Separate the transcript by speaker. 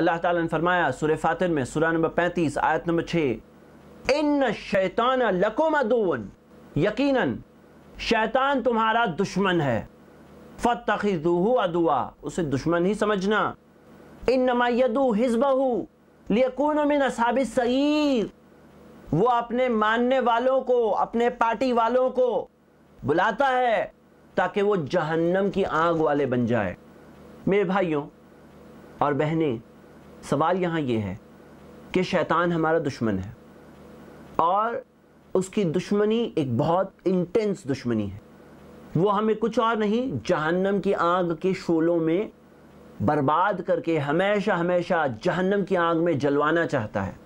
Speaker 1: اللہ تعالیٰ نے فرمایا سورہ فاتر میں سورہ نمبر پینتیس آیت نمبر یقیناً شیطان تمہارا دشمن ہے عَدُوَا اسے دشمن ہی سمجھنا اِنَّمَا حِزْبَهُ مِنْ صابت السَّعِيرِ وہ اپنے ماننے والوں کو اپنے پارٹی والوں کو بلاتا ہے تاکہ وہ جہنم کی آگ والے بن جائے میرے بھائیوں اور بہنیں सवाल यहाँ ये है कि शैतान हमारा दुश्मन है और उसकी दुश्मनी एक बहुत इंटेंस दुश्मनी है वो हमें कुछ और नहीं जहन्नम की आग के शोलों में बर्बाद करके हमेशा हमेशा जहन्नम की आग में जलवाना चाहता है